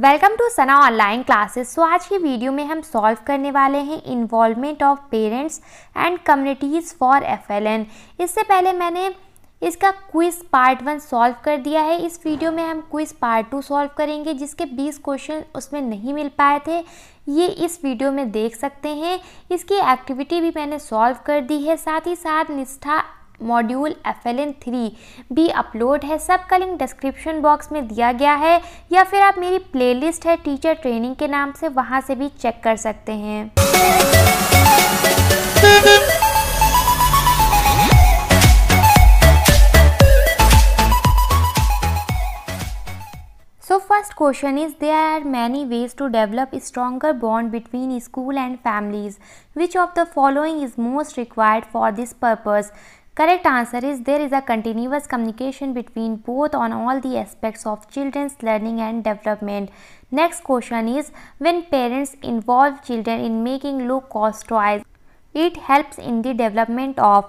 Welcome to Sana online classes so आज की video में हम सॉल्व करने वाले हैं involvement of parents and communities for FLN इससे पहले मैंने इसका क्विज़ पार्ट वन सॉल्व कर दिया है इस वीडियो में हम क्विज़ पार्ट टू सॉल्व करेंगे जिसके 20 क्वेश्चन उसमें नहीं मिल पाए थे ये इस वीडियो में देख सकते हैं इसकी एक्टिविटी भी मैंने सॉल्व कर दी है साथ ही साथ Nishtha module F L N three भी अपलोड है सबका लिंक डिस्क्रिप्शन बॉक्स में दिया गया है या फिर आप मेरी प्लेलिस्ट है टीचर ट्रेनिंग के नाम से वहां से भी चेक कर सकते हैं so first question is there are many ways to develop stronger bond between school and families which of the following is most required for this purpose Correct answer is there is a continuous communication between both on all the aspects of children's learning and development. Next question is when parents involve children in making low cost toys, it helps in the development of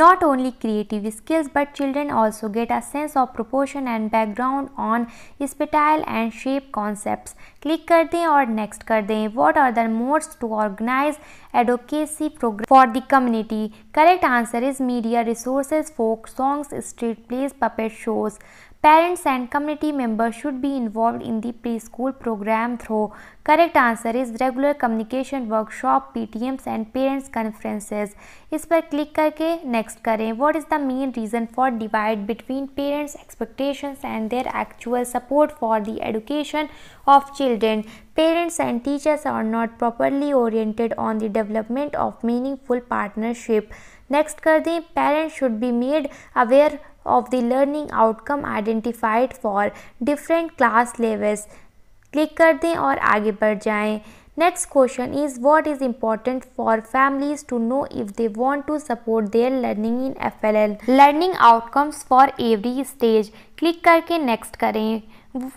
not only creative skills but children also get a sense of proportion and background on spatial and shape concepts click kar dein aur next kar dein what are the modes to organize advocacy program for the community correct answer is media resources folk songs street plays puppet shows Parents and community members should be involved in the preschool program through correct answer is regular communication workshop, PTMs and parents conferences. इस पर click करके next Next करें what is the main reason for divide between parents expectations and their actual support for the education of children parents and teachers are not properly oriented on the development of meaningful partnership next कर दें parents should be made aware of the learning outcome identified for different class levels click कर दें और आगे बढ़ जाएं Next question is what is important for families to know if they want to support their learning in FLL? Learning outcomes for every stage. Click करके next करें.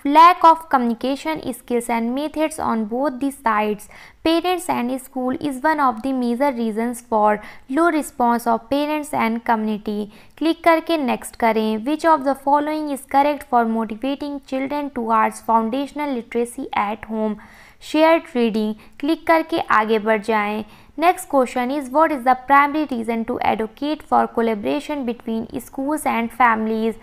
lack of communication skills and methods on both the sides parents and school is one of the major reasons for low response of parents and community click करके next करें which of the following is correct for motivating children towards foundational literacy at home share trading click करके आगे बढ़ जाएं। Next question is what is the primary reason to advocate for collaboration between schools and families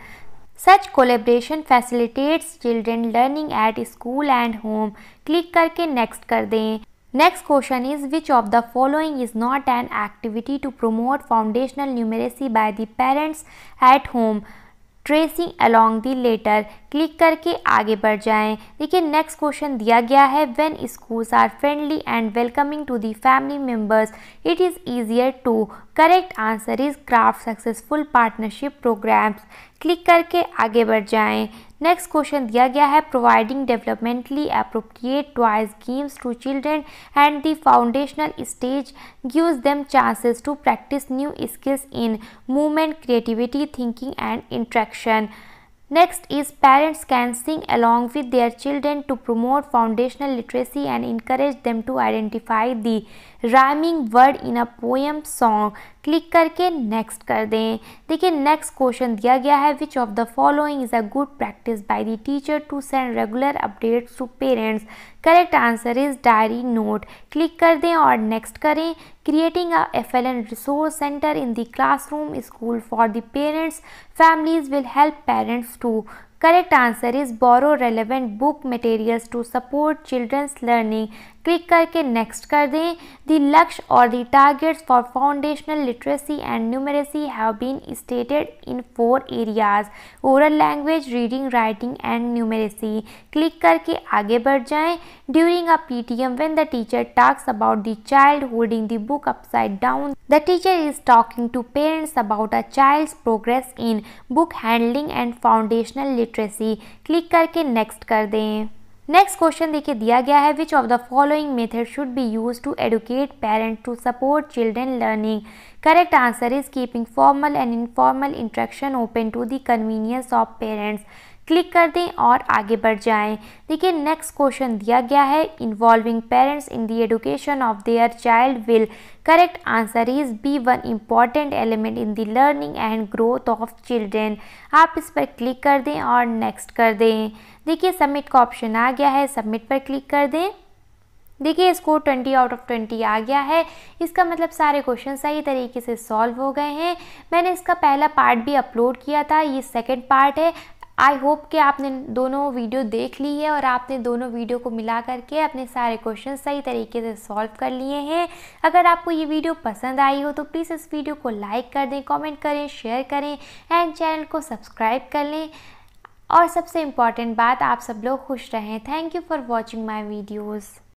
such collaboration facilitates children learning at school and home click करके next कर दें next question is which of the following is not an activity to promote foundational numeracy by the parents at home tracing along the letter click करके आगे बढ़ जाएं देखिए next question दिया गया है when schools are friendly and welcoming to the family members it is easier to correct answer is craft successful partnership programs click करके आगे बढ़ जाएं नेक्स्ट क्वेश्चन दिया गया है providing developmentally appropriate toys games to children and the foundational stage gives them chances to practice new skills in movement creativity thinking and interaction Next is parents can sing along with their children to promote foundational literacy and encourage them to identify the rhyming word in a poem, song, click करके next कर दें देखिए next question दिया गया है which of the following is a good practice by the teacher to send regular updates to parents correct answer is diary note click कर दें और नेक्स्ट करें creating a L N resource centre in the classroom school for the parents families will help parents to correct answer is borrow relevant book materials to support children's learning click करके next कर दें the लक्ष्य और the targets for foundational literacy and numeracy have been stated in four areas oral language reading writing and numeracy click करके आगे बढ़ जाएं during a PTM when the teacher talks about the child holding the book upside down the teacher is talking to parents about a child's progress in book handling and foundational literacy click करके next कर दें next question देखिए दिया गया है which of the following method should be use to educate parents to support children learning correct answer is keeping formal and informal interaction open to the convenience of parents click कर दें और आगे बढ़ जाएं। देखिए नेक्स्ट क्वेश्चन दिया गया है involving parents in the education of their child will correct answer is be one important element in the learning and growth of children आप इस पर क्लिक कर दें और नेक्स्ट कर दें देखिए सबमिट का ऑप्शन आ गया है सबमिट पर क्लिक कर दें देखिए इसको 20 आउट ऑफ 20 आ गया है इसका मतलब सारे क्वेश्चन सही तरीके से सॉल्व हो गए हैं मैंने इसका पहला पार्ट भी अपलोड किया था ये सेकंड पार्ट है आई होप कि आपने दोनों वीडियो देख ली है और आपने दोनों वीडियो को मिला करके अपने सारे क्वेश्चन सही तरीके से सॉल्व कर लिए हैं अगर आपको ये वीडियो पसंद आई हो तो प्लीज़ इस वीडियो को लाइक कर दें कमेंट करें शेयर करें एंड चैनल को सब्सक्राइब कर लें और सबसे इम्पॉर्टेंट बात आप सब लोग खुश रहें thank you for watching my videos